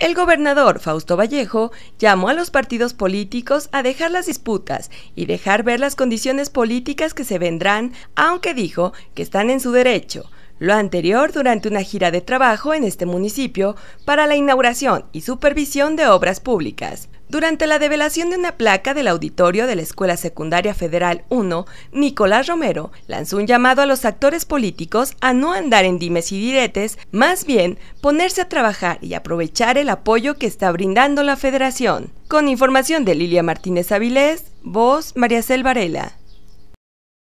El gobernador Fausto Vallejo llamó a los partidos políticos a dejar las disputas y dejar ver las condiciones políticas que se vendrán, aunque dijo que están en su derecho lo anterior durante una gira de trabajo en este municipio para la inauguración y supervisión de obras públicas. Durante la develación de una placa del auditorio de la Escuela Secundaria Federal 1, Nicolás Romero lanzó un llamado a los actores políticos a no andar en dimes y diretes, más bien ponerse a trabajar y aprovechar el apoyo que está brindando la federación. Con información de Lilia Martínez Avilés, voz María Cel Varela.